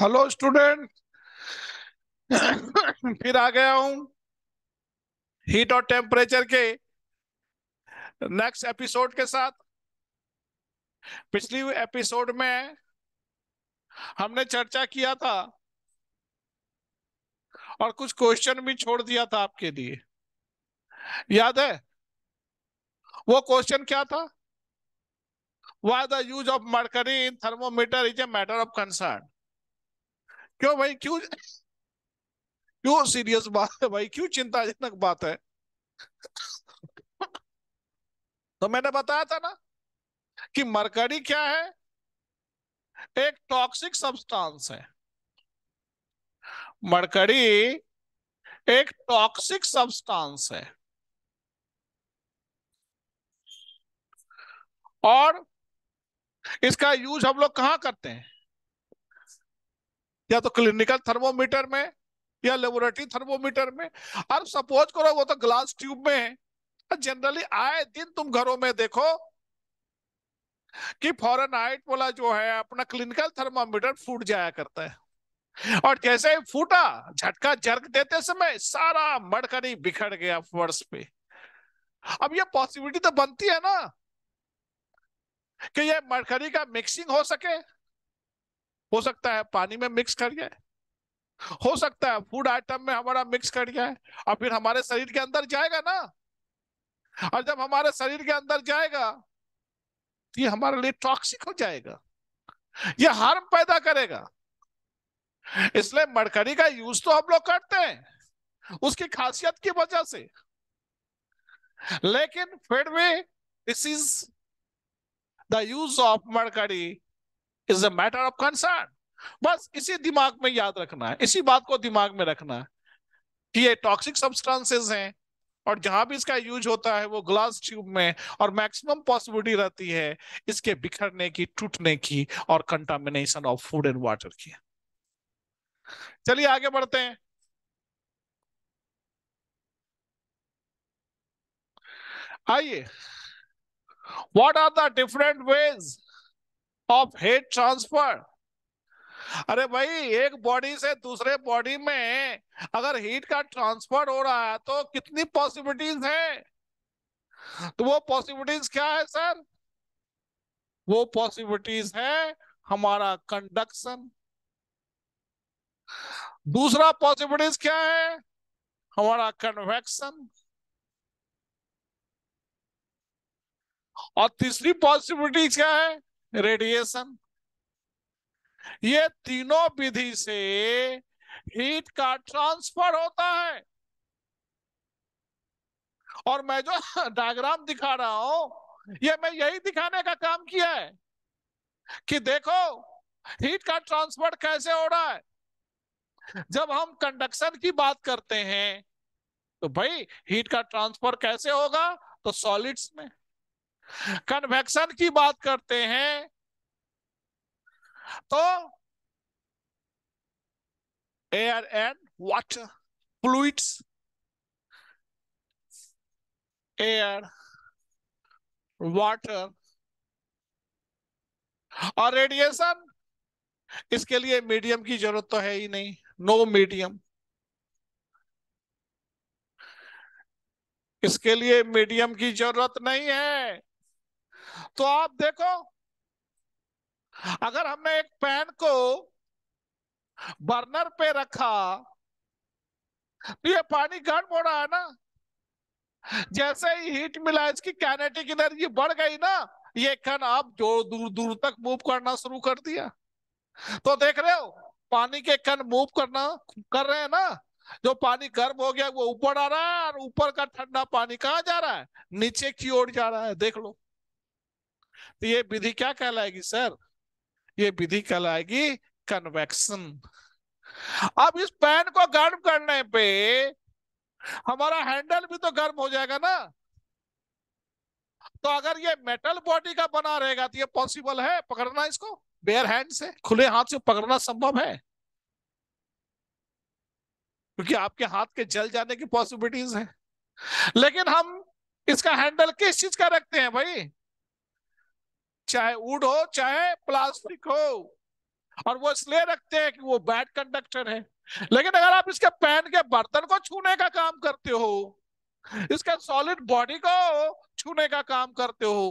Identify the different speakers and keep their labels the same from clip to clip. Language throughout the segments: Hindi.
Speaker 1: हेलो स्टूडेंट फिर आ गया हूं हीट और टेम्परेचर के नेक्स्ट एपिसोड के साथ पिछली एपिसोड में हमने चर्चा किया था और कुछ क्वेश्चन भी छोड़ दिया था आपके लिए याद है वो क्वेश्चन क्या था why the use of mercury in thermometer is a matter of concern क्यों भाई क्यों क्यों सीरियस बात है भाई क्यों चिंताजनक बात है तो मैंने बताया था ना कि मरकरी क्या है एक टॉक्सिक सब्सटेंस है मरकरी एक टॉक्सिक सब्सटेंस है और इसका यूज हम लोग कहां करते हैं या तो क्लिनिकल थर्मोमीटर में या लेबोरेटरी थर्मोमीटर में और सपोज करो वो तो ग्लास ट्यूब में है जनरली आए दिन तुम घरों में देखो कि फॉरन आइट वाला जो है अपना क्लिनिकल थर्मोमीटर फूट जाया करता है और जैसे ही फूटा झटका जर्क देते समय सारा मड़करी बिखर गया फर्श पे अब ये पॉसिबिलिटी तो बनती है ना कि ये मड़करी का मिक्सिंग हो सके हो सकता है पानी में मिक्स कर जाए हो सकता है फूड आइटम में हमारा मिक्स कर जाए और फिर हमारे शरीर के अंदर जाएगा ना और जब हमारे शरीर के अंदर जाएगा तो ये हमारे लिए टॉक्सिक हो जाएगा ये हार्म पैदा करेगा इसलिए मरकरी का यूज तो हम लोग करते हैं उसकी खासियत की वजह से लेकिन फिर भी this is the use of mercury is a matter of concern बस इसी दिमाग में याद रखना है इसी बात को दिमाग में रखना है कि ये टॉक्सिक सब्सटेंसेस हैं और जहां भी इसका यूज होता है वो ग्लास ट्यूब में और मैक्सिमम पॉसिबिलिटी रहती है इसके बिखरने की टूटने की और contamination of food and water की चलिए आगे बढ़ते हैं आइए what are the different ways of heat transfer अरे भाई एक बॉडी से दूसरे बॉडी में अगर हीट का ट्रांसफर हो रहा है तो कितनी पॉसिबिलिटीज है तो वो पॉसिबिलिटीज क्या है सर वो पॉसिबिलिटीज है हमारा कंडक्शन दूसरा पॉसिबिलिटीज क्या है हमारा कन्वेक्शन और तीसरी पॉसिबिलिटीज क्या है रेडिएशन ये तीनों विधि से हीट का ट्रांसफर होता है और मैं जो डायग्राम दिखा रहा हूं ये मैं यही दिखाने का काम किया है कि देखो हीट का ट्रांसफर कैसे हो रहा है जब हम कंडक्शन की बात करते हैं तो भाई हीट का ट्रांसफर कैसे होगा तो सॉलिड्स में कन्वेक्शन की बात करते हैं तो air and water fluids air water और रेडिएशन इसके लिए मीडियम की जरूरत तो है ही नहीं नो मीडियम इसके लिए मीडियम की जरूरत नहीं है तो आप देखो अगर हमने एक पैन को बर्नर पे रखा तो ये पानी गर्म हो रहा है ना जैसे ही हीट मिला इसकी कैनेटिक एनर्जी बढ़ गई ना ये कण आप जो दूर दूर तक मूव करना शुरू कर दिया तो देख रहे हो पानी के कण मूव करना कर रहे हैं ना जो पानी गर्म हो गया वो ऊपर आ रहा है और ऊपर का ठंडा पानी कहाँ जा रहा है नीचे की ओर जा रहा है देख लो तो ये विधि क्या कहलाएगी सर ये विधि कहलाएगी कन्वेक्शन अब इस पैन को गर्म करने पे हमारा हैंडल भी तो गर्म हो जाएगा ना तो अगर ये मेटल बॉडी का बना रहेगा तो ये पॉसिबल है पकड़ना इसको बेयर हैंड से खुले हाथ से पकड़ना संभव है क्योंकि आपके हाथ के जल जाने की पॉसिबिलिटीज है लेकिन हम इसका हैंडल किस चीज का रखते हैं भाई चाहे वुड हो चाहे प्लास्टिक हो और वो इसलिए रखते हैं कि वो बैड कंडक्टर है लेकिन अगर आप इसके पैन के बर्तन को छूने का काम करते हो इसके सॉलिड बॉडी को छूने का काम करते हो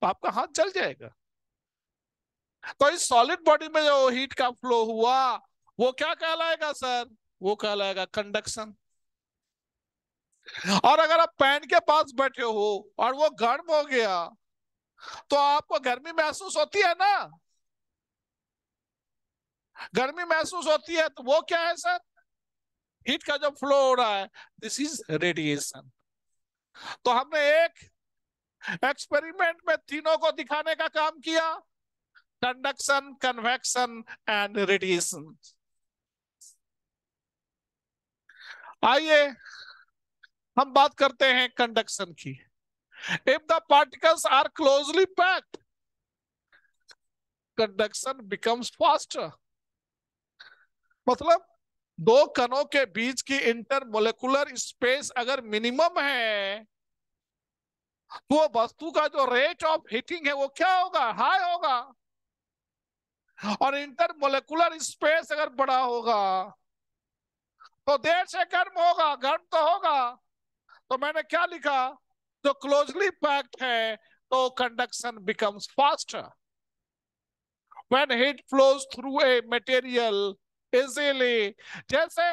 Speaker 1: तो आपका हाथ जल जाएगा तो इस सॉलिड बॉडी में जो हीट का फ्लो हुआ वो क्या कहलाएगा सर वो कहलाएगा कंडक्शन और अगर आप पैन के पास बैठे हो और वो गर्म हो गया तो आपको गर्मी महसूस होती है ना गर्मी महसूस होती है तो वो क्या है सर हीट का जो फ्लो हो रहा है दिस इज रेडिएशन तो हमने एक एक्सपेरिमेंट में तीनों को दिखाने का काम किया कंडक्शन कन्वेक्शन एंड रेडिएशन आइए हम बात करते हैं कंडक्शन की If the particles are closely packed, conduction becomes faster मतलब दो कणों के बीच की इंटरमोलिकुलर स्पेस अगर मिनिमम है तो वस्तु का जो रेट ऑफ हीटिंग है वो क्या होगा हाई होगा और इंटरमोलिकुलर स्पेस अगर बड़ा होगा तो देर से गर्म होगा गर्म तो होगा तो मैंने क्या लिखा जो क्लोजली पैक्ड है तो conduction becomes faster when heat flows through a material easily जैसे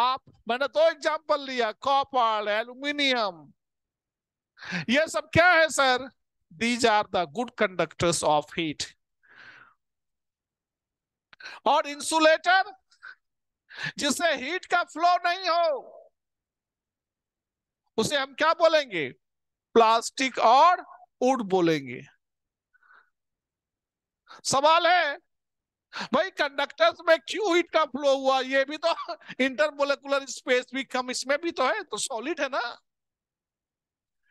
Speaker 1: आप मैंने दो तो एग्जाम्पल लिया कॉपर एल्यूमिनियम ये सब क्या है sir these are the good conductors of heat और इंसुलेटर जिससे हीट का फ्लो नहीं हो उसे हम क्या बोलेंगे प्लास्टिक और उड बोलेंगे सवाल है भाई कंडक्टर्स में क्यों हीट का फ्लो हुआ ये भी तो इंटरमोलेकुलर स्पेस भी कम इसमें भी तो है तो सॉलिड है ना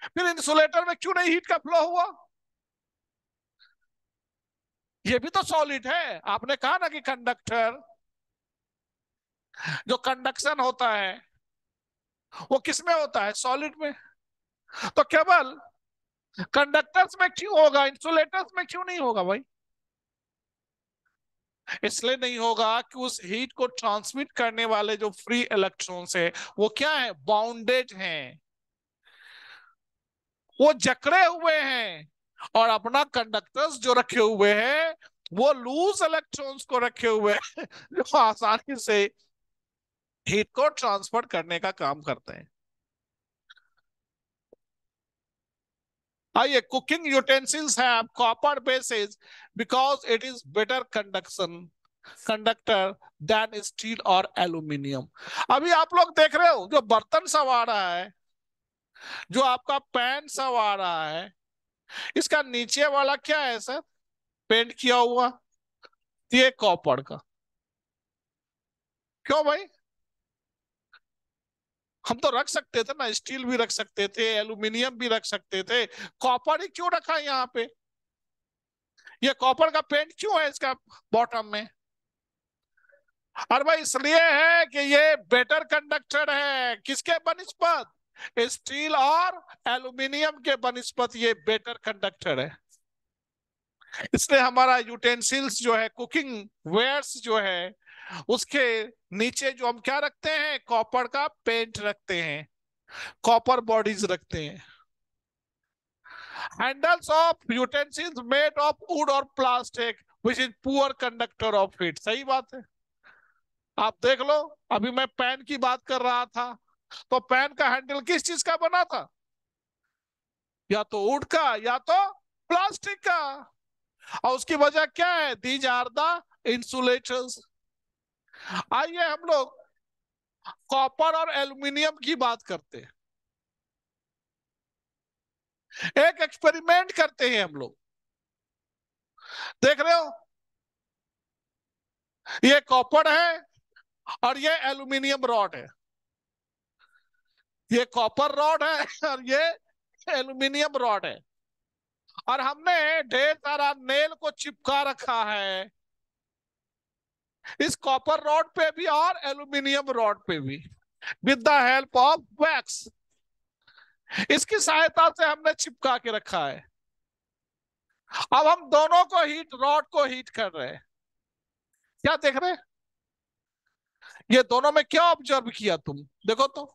Speaker 1: फिर इंसुलेटर में क्यों नहीं हीट का फ्लो हुआ ये भी तो सॉलिड है आपने कहा ना कि कंडक्टर जो कंडक्शन होता है वो किसमें होता है सॉलिड में तो केवल कंडक्टर्स में क्यों होगा इंसुलेटर्स में क्यों नहीं होगा भाई इसलिए नहीं होगा कि उस हीट को ट्रांसमिट करने वाले जो फ्री इलेक्ट्रॉन्स है वो क्या है बाउंडेड हैं वो जकड़े हुए हैं और अपना कंडक्टर्स जो रखे हुए हैं वो लूज इलेक्ट्रॉन्स को रखे हुए हैं जो आसानी से हीट को ट्रांसफर करने का काम करते हैं आइए cooking utensils have copper basis because it is better conduction conductor than steel और एल्यूमिनियम अभी आप लोग देख रहे हो जो बर्तन सब आ रहा है जो आपका पैन सब आ रहा है इसका नीचे वाला क्या है सर पेंट किया हुआ ये कॉपर का क्यों भाई हम तो रख सकते थे ना स्टील भी रख सकते थे एल्यूमिनियम भी रख सकते थे कॉपर ही क्यों रखा है यहाँ पे ये कॉपर का पेंट क्यों है इसका बॉटम में अरे भाई इसलिए है कि ये बेटर कंडक्टर है किसके बनिस्पत स्टील और एल्यूमिनियम के बनिस्पत ये बेटर कंडक्टर है इसलिए हमारा यूटेंसिल्स जो है कुकिंग वेयर्स जो है उसके नीचे जो हम क्या रखते हैं कॉपर का पेंट रखते हैं कॉपर बॉडीज रखते हैं handles of utensils made of wood और plastic which is poor conductor of heat सही बात है आप देख लो अभी मैं पैन की बात कर रहा था तो पैन का हैंडल किस चीज का बना था या तो वुड का या तो प्लास्टिक का और उसकी वजह क्या है दीज आर द इंसुलेटर्स आइए हम लोग कॉपर और एल्यूमिनियम की बात करते हैं एक एक्सपेरिमेंट करते हैं हम लोग देख रहे हो ये कॉपर है और ये एल्यूमिनियम रॉड है ये कॉपर रॉड है और ये एल्यूमिनियम रॉड है और हमने ढेर सारा नेल को चिपका रखा है इस कॉपर रॉड पे भी और एल्यूमिनियम रॉड पे भी with the help of wax इसकी सहायता से हमने चिपका के रखा है अब हम दोनों को हीट रॉड को हीट कर रहे हैं क्या देख रहे ये दोनों में क्या ऑब्जर्व किया तुम देखो तो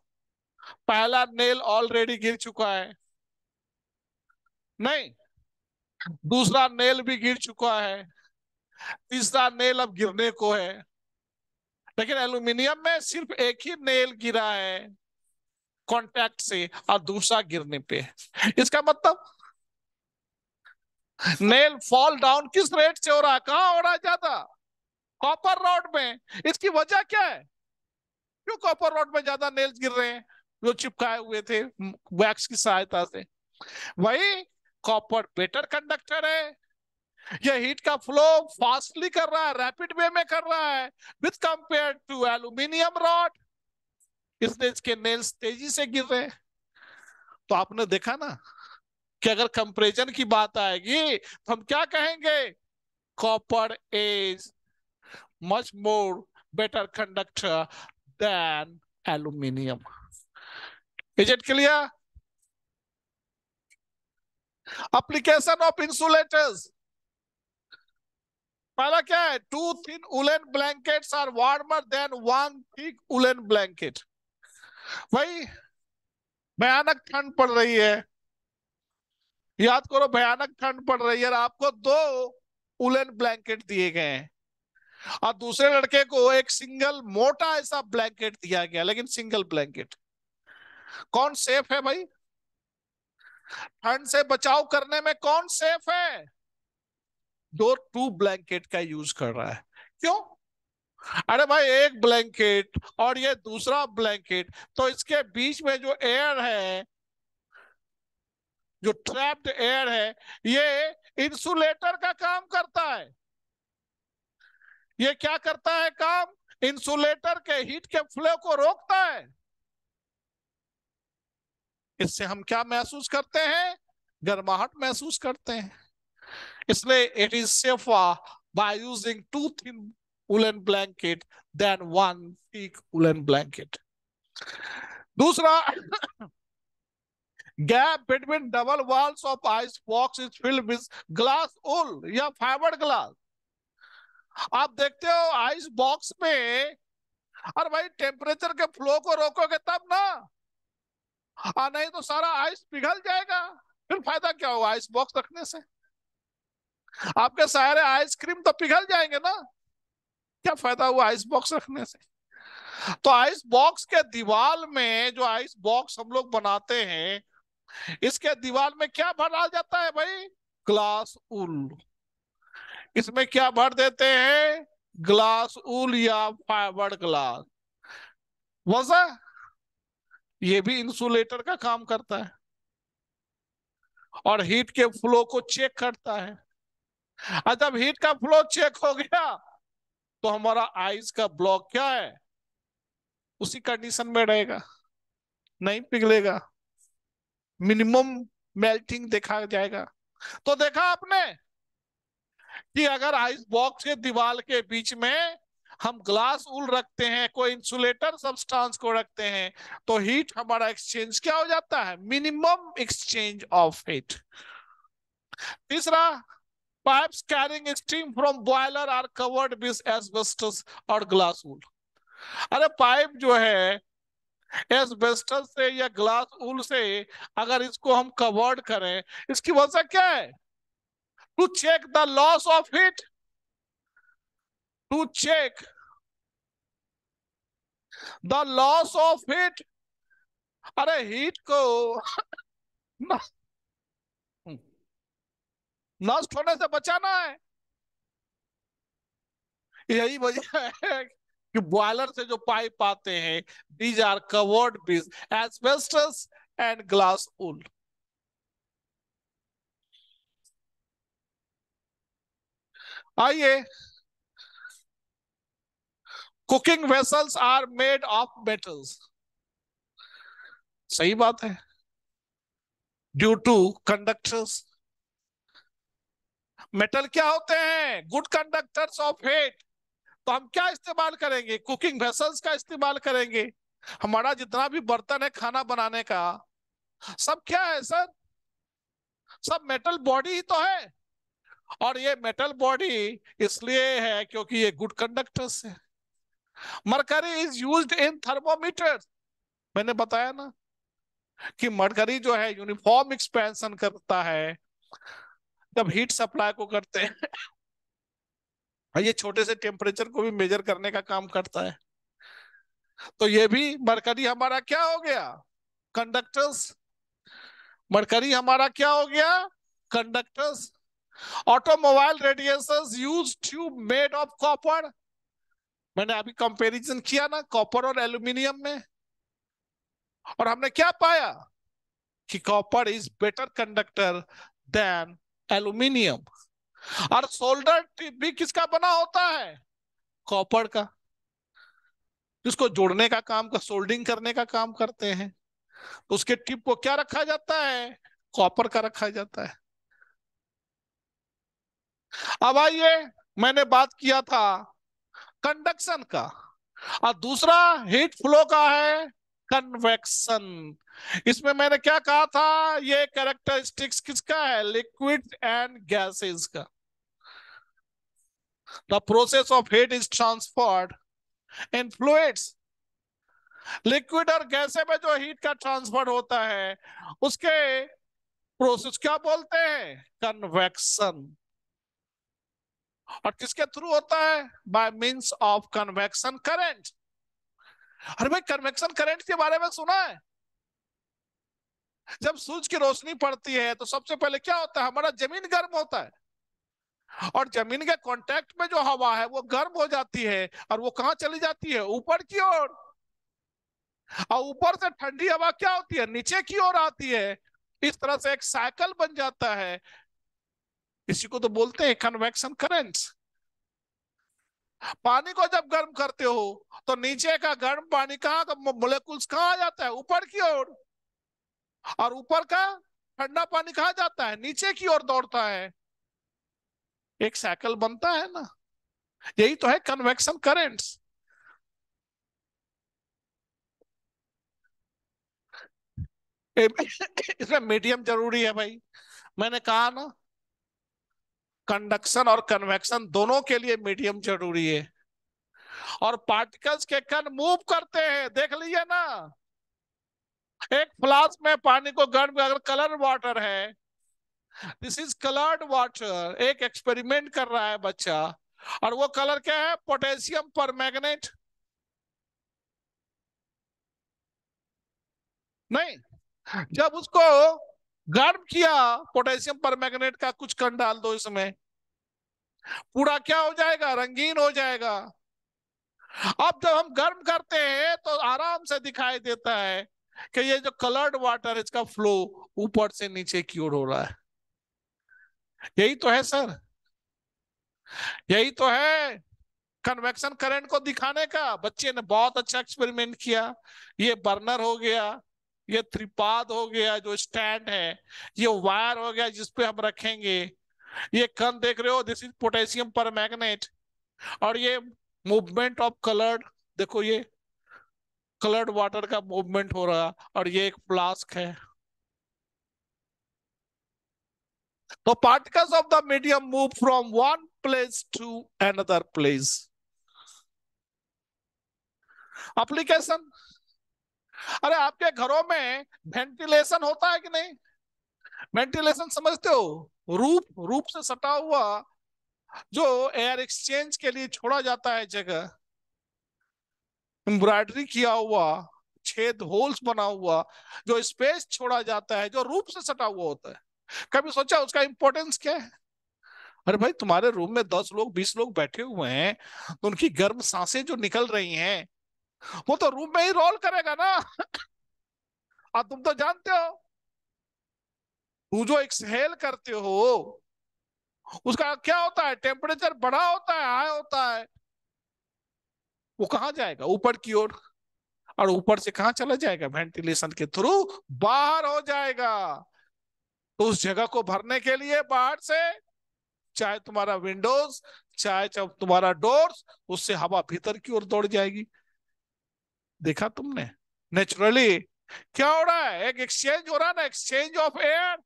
Speaker 1: पहला नेल ऑलरेडी गिर चुका है नहीं दूसरा नेल भी गिर चुका है तीसरा नेल अब गिरने को है लेकिन एल्यूमिनियम में सिर्फ एक ही नेल गिरा है कांटेक्ट से और दूसरा गिरने पे इसका मतलब नेल फॉल डाउन किस रेट से हो रहा है कहा हो रहा ज्यादा कॉपर रॉड में इसकी वजह क्या है क्यों कॉपर रॉड में ज्यादा नेल्स गिर रहे हैं जो चिपकाए हुए थे वैक्स की सहायता से वही कॉपर बेटर कंडक्टर है ये हीट का फ्लो फास्टली कर रहा है रैपिड वे में कर रहा है with compare to aluminium rod इसलिए इसके नेल्स तेजी से गिर रहे तो आपने देखा ना कि अगर कंपेरिजन की बात आएगी तो हम क्या कहेंगे copper is much more better conductor than aluminium is it clear application of insulators पहला क्या है two thin woollen blankets are warmer than one thick woollen blanket भाई भयानक ठंड पड़ रही है याद करो भयानक ठंड पड़ रही है आपको दो उलन ब्लैंकेट दिए गए हैं और दूसरे लड़के को एक सिंगल मोटा ऐसा ब्लैंकेट दिया गया लेकिन सिंगल ब्लैंकेट कौन सेफ है भाई ठंड से बचाव करने में कौन सेफ है दो टू ब्लैंकेट का यूज कर रहा है क्यों अरे भाई एक ब्लैंकेट और ये दूसरा ब्लैंकेट तो इसके बीच में जो एयर है जो ट्रैप्ड एयर है ये इंसुलेटर का काम करता है ये क्या करता है काम इंसुलेटर के हीट के फ्लो को रोकता है इससे हम क्या महसूस करते हैं गर्माहट महसूस करते हैं इसलिए it is safer by using two thin woollen blanket than one thick woollen blanket दूसरा gap between double walls of ice box is filled with glass wool या फाइबर ग्लास आप देखते हो आइस बॉक्स में और भाई टेम्परेचर के फ्लो को रोकोगे तब ना आ नहीं तो सारा आइस पिघल जाएगा फिर फायदा क्या होगा आइस बॉक्स रखने से आपके सारे आइसक्रीम तो पिघल जाएंगे ना क्या फायदा हुआ आइस बॉक्स रखने से तो आइस बॉक्स के दीवार में जो आइस बॉक्स हम लोग बनाते हैं इसके दीवार में क्या भरा जाता है भाई ग्लास उल इसमें क्या भर देते हैं ग्लास उल या फाइबर ग्लास वजह ये भी इंसुलेटर का काम करता है और हीट के फ्लो को चेक करता है और जब हीट का फ्लो चेक हो गया तो हमारा आइस का ब्लॉक क्या है उसी कंडीशन में रहेगा नहीं पिघलेगा मिनिमम मेल्टिंग देखा जाएगा तो देखा आपने कि अगर आइस बॉक्स के दीवार के बीच में हम ग्लास उल रखते हैं कोई इंसुलेटर सब्सटेंस को रखते हैं तो हीट हमारा एक्सचेंज क्या हो जाता है मिनिमम एक्सचेंज ऑफ हीट तीसरा pipes carrying steam from boiler are covered with asbestos or glass wool. अरे पाइप जो है एस्बेस्टस से या ग्लास उल से अगर इसको हम कवर्ड करें इसकी वजह क्या है to check the loss of heat to check the loss of heat अरे हीट को नष्ट होने से बचाना है यही वजह है कि बॉयलर से जो पाइप आते हैं these are covered by asbestos and glass wool आइए cooking vessels are made of metals सही बात है ड्यू टू कंडक्टर्स मेटल क्या होते हैं गुड कंडक्टर्स ऑफ हेट तो हम क्या इस्तेमाल करेंगे कुकिंग वेसल्स का इस्तेमाल करेंगे हमारा जितना भी बर्तन है खाना बनाने का सब क्या है सर सब मेटल बॉडी ही तो है और ये मेटल बॉडी इसलिए है क्योंकि ये गुड कंडक्टर्स है mercury is used in thermometer मैंने बताया ना कि मरकरी जो है यूनिफॉर्म एक्सपेंशन करता है तब हीट सप्लाई को करते हैं ये छोटे से टेम्परेचर को भी मेजर करने का काम करता है तो ये भी मरकरी हमारा क्या हो गया कंडक्टर्स मरकरी हमारा क्या हो गया conductors automobile radiation use tube made of copper मैंने अभी कंपैरिजन किया ना कॉपर और एल्यूमिनियम में और हमने क्या पाया कि copper is better conductor than aluminium और सोल्डर भी किसका बना होता है कॉपर का जिसको जोड़ने का काम का सोल्डिंग करने का काम करते हैं तो उसके टिप को क्या रखा जाता है कॉपर का रखा जाता है अब आइए मैंने बात किया था कंडक्शन का और दूसरा हीट फ्लो का है कन्वेक्शन इसमें मैंने क्या कहा था ये कैरेक्टरिस्टिक्स किसका है लिक्विड एंड गैसेस का the process of heat is transferred in fluids liquid और गैसे में जो हीट का ट्रांसफर होता है उसके प्रोसेस क्या बोलते हैं कन्वेक्शन और किसके थ्रू होता है by means of convection current अरे भाई कन्वेक्शन करंट के बारे में सुना है जब सूरज की रोशनी पड़ती है तो सबसे पहले क्या होता है हमारा जमीन गर्म होता है और जमीन के कांटेक्ट में जो हवा है वो गर्म हो जाती है और वो कहां चली जाती है ऊपर की ओर और ऊपर से ठंडी हवा क्या होती है नीचे की ओर आती है इस तरह से एक साइकिल बन जाता है इसी को तो बोलते हैं कन्वेक्शन करेंट्स पानी को जब गर्म करते हो तो नीचे का गर्म पानी कहाँ मोलिकुल्स कहाँ आ जाता है ऊपर की ओर और ऊपर का ठंडा पानी कहा जाता है नीचे की ओर दौड़ता है एक साइकिल बनता है ना यही तो है कन्वेक्शन करेंट्स इसमें मीडियम जरूरी है भाई मैंने कहा ना कंडक्शन और कन्वेक्शन दोनों के लिए मीडियम जरूरी है और पार्टिकल्स के कण मूव करते हैं देख लीजिए ना एक फ्लास्क में पानी को गर्म अगर कलर वाटर है दिस इज कलर्ड वाटर एक एक्सपेरिमेंट कर रहा है बच्चा और वो कलर क्या है पोटेशियम पर मैग्नेट नहीं जब उसको गर्म किया पोटेशियम पर का कुछ कण डाल दो इसमें पूरा क्या हो जाएगा रंगीन हो जाएगा अब जब हम गर्म करते हैं तो आराम से दिखाई देता है कि ये जो कलर्ड वाटर इसका फ्लो ऊपर से नीचे की ओर हो रहा है यही तो है सर यही तो है कन्वेक्शन करंट को दिखाने का बच्चे ने बहुत अच्छा एक्सपेरिमेंट किया ये बर्नर हो गया ये त्रिपाद हो गया जो स्टैंड है ये वायर हो गया जिसपे हम रखेंगे ये कन देख रहे हो this is potassium permanganate और ये मूवमेंट ऑफ कलर्ड देखो ये कलर्ड वाटर का मूवमेंट हो रहा और ये एक फ्लास्क है तो particles of the medium move from one place to another place application अरे आपके घरों में वेंटिलेशन होता है कि नहीं वेंटिलेशन समझते हो रूप रूप से सटा हुआ जो एयर एक्सचेंज के लिए छोड़ा जाता है जगह एम्ब्रॉयडरी किया हुआ छेद होल्स बना हुआ जो स्पेस छोड़ा जाता है जो रूप से सटा हुआ होता है कभी सोचा उसका इंपॉर्टेंस क्या है अरे भाई तुम्हारे रूम में दस लोग बीस लोग बैठे हुए हैं तो उनकी गर्म सांसें जो निकल रही हैं वो तो रूम में ही रोल करेगा ना और तुम तो जानते हो तू जो एक्सहेल करते हो उसका क्या होता है टेम्परेचर बड़ा होता है हाई होता है वो कहा जाएगा ऊपर की ओर और ऊपर से कहा चला जाएगा वेंटिलेशन के थ्रू बाहर हो जाएगा तो उस जगह को भरने के लिए बाहर से चाहे तुम्हारा विंडोज चाहे तुम्हारा डोर्स उससे हवा भीतर की ओर दौड़ जाएगी देखा तुमने नेचुरली क्या हो रहा है एक एक्सचेंज हो रहा है ना एक्सचेंज ऑफ एयर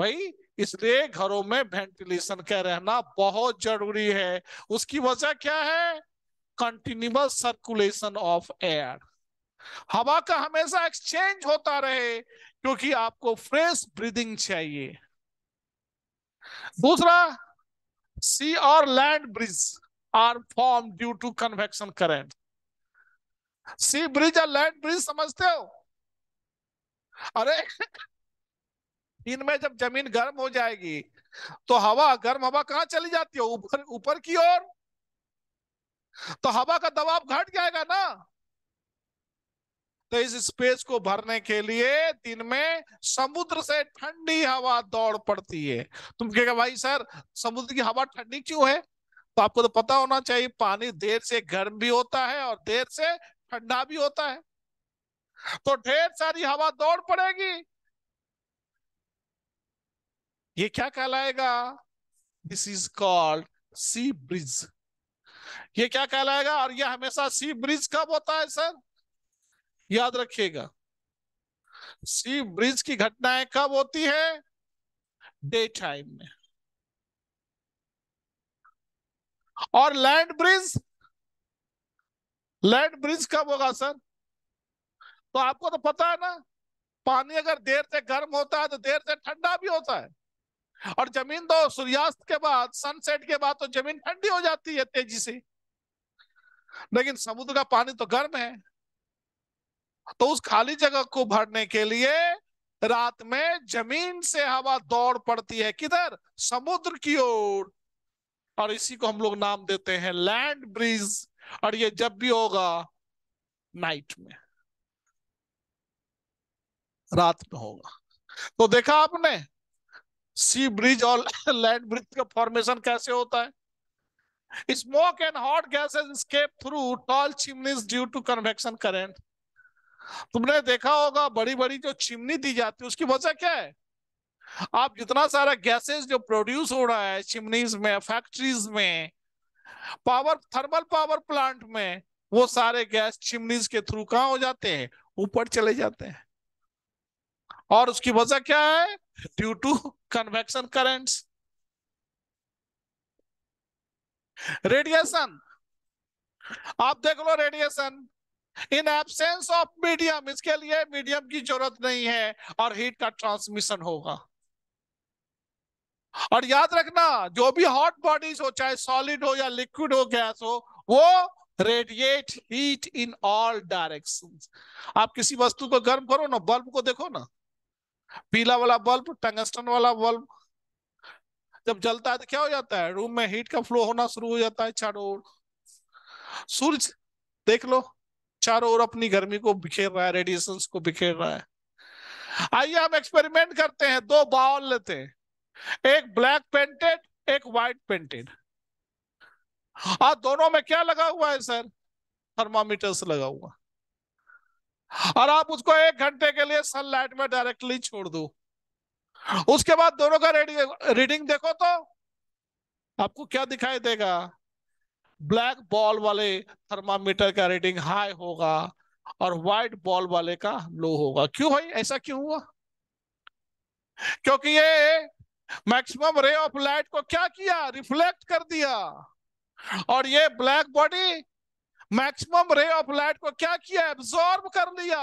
Speaker 1: भाई इसलिए घरों में वेंटिलेशन का रहना बहुत जरूरी है उसकी वजह क्या है कंटिन्यूस सर्कुलेशन ऑफ एयर हवा का हमेशा एक्सचेंज होता रहे क्योंकि आपको फ्रेश ब्रीदिंग चाहिए दूसरा सी और land breeze are form due to convection current sea breeze और लैंड ब्रिज समझते हो अरे इनमें जब जमीन गर्म हो जाएगी तो हवा गर्म हवा कहां चली जाती है ऊपर ऊपर की ओर तो हवा का दबाव घट जाएगा ना तो इस स्पेस को भरने के लिए दिन में समुद्र से ठंडी हवा दौड़ पड़ती है तुम कहेगा भाई सर समुद्र की हवा ठंडी क्यों है तो आपको तो पता होना चाहिए पानी देर से गर्म भी होता है और देर से ठंडा भी होता है तो ढेर सारी हवा दौड़ पड़ेगी ये क्या कहलाएगा this is called sea breeze ये क्या कहलाएगा और यह हमेशा सी ब्रिज कब होता है सर याद रखिएगा सी ब्रिज की घटनाएं कब होती है डे टाइम में और लैंड ब्रिज लैंड ब्रिज कब होगा सर तो आपको तो पता है ना पानी अगर देर से गर्म होता है तो देर से ठंडा भी होता है और जमीन तो सूर्यास्त के बाद सनसेट के बाद तो जमीन ठंडी हो जाती है तेजी से लेकिन समुद्र का पानी तो गर्म है तो उस खाली जगह को भरने के लिए रात में जमीन से हवा दौड़ पड़ती है किधर समुद्र की ओर और इसी को हम लोग नाम देते हैं लैंड ब्रिज और ये जब भी होगा नाइट में रात में होगा तो देखा आपने सी ब्रिज और लैंड ब्रिज का फॉर्मेशन कैसे होता है smoke and hot gases escape through tall chimneys due to convection current तुमने देखा होगा बड़ी बड़ी जो चिमनी दी जाती है उसकी वजह क्या है आप जितना सारा गैसेस जो प्रोड्यूस हो रहा है चिमनीज में फैक्ट्रीज में पावर थर्मल पावर प्लांट में वो सारे गैस चिमनीज के थ्रू कहा हो जाते हैं ऊपर चले जाते हैं और उसकी वजह क्या है due to convection current radiation आप देख लो radiation in absence of medium इसके लिए मीडियम की जरूरत नहीं है और हीट का ट्रांसमिशन होगा और याद रखना जो भी हॉट बॉडीज हो चाहे सॉलिड हो या लिक्विड हो गैस हो वो radiate heat in all direction आप किसी वस्तु को गर्म करो ना बल्ब को देखो ना पीला वाला बल्ब टंगस्टन वाला बल्ब जब जलता है तो क्या हो जाता है रूम में हीट का फ्लो होना शुरू हो जाता है चारों ओर सूरज देख लो चारों ओर अपनी गर्मी को बिखेर रहा है रेडिएशन को बिखेर रहा है आइए हम एक्सपेरिमेंट करते हैं दो बाउल लेते हैं एक ब्लैक पेंटेड एक व्हाइट पेंटेड और हाँ, दोनों में क्या लगा हुआ है सर थर्मामीटर से लगा हुआ और आप उसको एक घंटे के लिए सनलाइट में डायरेक्टली छोड़ दो उसके बाद दोनों का रीडिंग देखो तो आपको क्या दिखाई देगा ब्लैक बॉल वाले थर्मामीटर का रीडिंग हाई होगा और व्हाइट बॉल वाले का लो होगा क्यों भाई ऐसा क्यों हुआ क्योंकि ये मैक्सिमम रे ऑफ लाइट को क्या किया रिफ्लेक्ट कर दिया और ये black body maximum ray of light को क्या किया एब्जॉर्ब कर लिया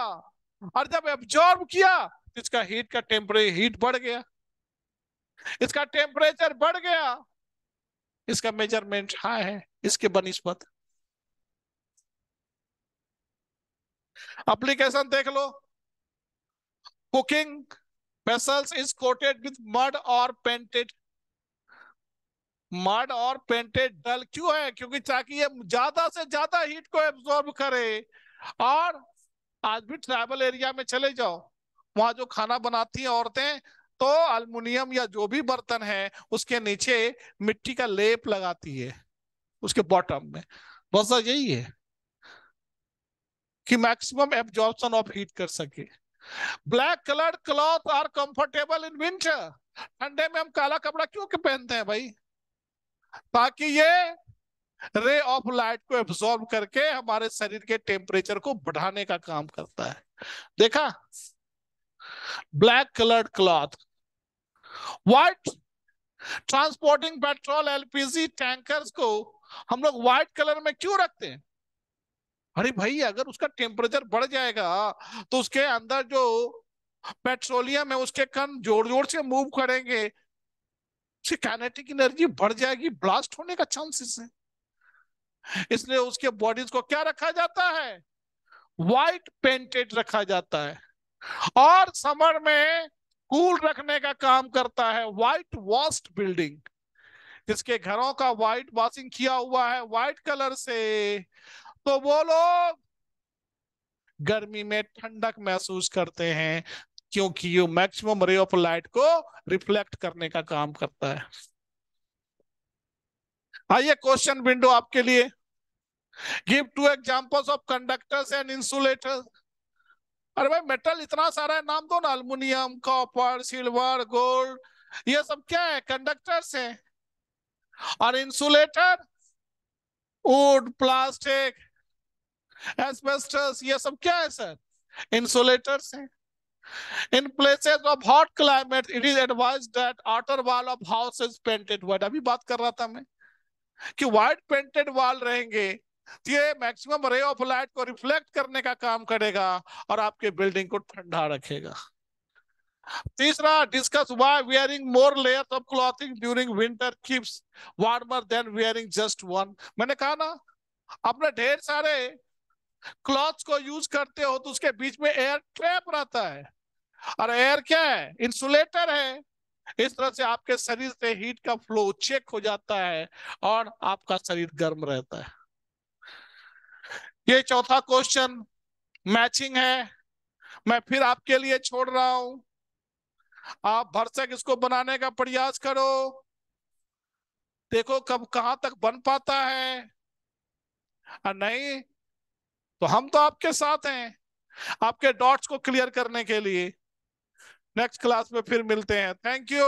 Speaker 1: और जब एब्जॉर्ब किया इसका हीट का टेम्परे हीट बढ़ गया इसका टेम्परेचर बढ़ गया इसका मेजरमेंट हाई है इसके बनिस्बत एप्लीकेशन देख लो cooking vessels is coated with mud or painted mud और पेंटेड डल क्यों है क्योंकि ताकि ये ज्यादा से ज्यादा हीट को एब्सॉर्ब करे और आज भी ट्राइबल एरिया में चले जाओ वहां जो खाना बनाती है औरतें तो अल्मोनियम या जो भी बर्तन है उसके नीचे मिट्टी का लेप लगाती है उसके बॉटम में बस यही है कि मैक्सिमम एब्जॉर्बन ऑफ हीट कर सके black coloured cloth are comfortable in winter ठंडे में हम काला कपड़ा क्यों पहनते हैं भाई ताकि ये रे ऑफ लाइट को एब्सॉर्ब करके हमारे शरीर के टेम्परेचर को बढ़ाने का काम करता है देखा black coloured cloth white transporting petrol LPG tankers को हम लोग व्हाइट कलर में क्यों रखते हैं अरे भाई अगर उसका टेम्परेचर बढ़ जाएगा तो उसके अंदर जो पेट्रोलियम है उसके कण जोर जोर से मूव करेंगे काइनेटिक एनर्जी बढ़ जाएगी ब्लास्ट होने का चांसेस है इसलिए उसके बॉडीज को क्या रखा जाता है व्हाइट पेंटेड रखा जाता है और समर में कूल रखने का काम करता है व्हाइट वॉस्ट बिल्डिंग जिसके घरों का व्हाइट वॉशिंग किया हुआ है व्हाइट कलर से तो वो लोग गर्मी में ठंडक महसूस करते हैं क्योंकि ये मैक्सिमम रे ऑफ लाइट को रिफ्लेक्ट करने का काम करता है आइए क्वेश्चन विंडो आपके लिए give two examples of conductors and insulators अरे भाई मेटल इतना सारा है नाम दो ना अल्मोनियम कॉपर सिल्वर गोल्ड ये सब क्या है कंडक्टर्स हैं और इंसुलेटर वुड प्लास्टिक एस्बेस्टस ये सब क्या है सर इंसुलेटर्स हैं in places of hot climate it is advise that outer wall of house is painted white. अभी बात कर रहा था मैं कि व्हाइट पेंटेड वॉल रहेंगे तो ये मैक्सिमम रे ऑफ लाइट को रिफ्लेक्ट करने का काम करेगा और आपके बिल्डिंग को ठंडा रखेगा तीसरा discuss why wearing more layers of clothing during winter keeps warmer than wearing just one मैंने कहा ना अपने ढेर सारे क्लॉथ को यूज करते हो तो उसके बीच में एयर ट्रैप रहता है और एयर क्या है इंसुलेटर है इस तरह से आपके शरीर से हीट का फ्लो चेक हो जाता है और आपका शरीर गर्म रहता है ये चौथा क्वेश्चन मैचिंग है मैं फिर आपके लिए छोड़ रहा हूं आप भरसक इसको बनाने का प्रयास करो देखो कब कहां तक बन पाता है और नहीं तो हम तो आपके साथ हैं आपके डॉट्स को क्लियर करने के लिए नेक्स्ट क्लास में फिर मिलते हैं थैंक यू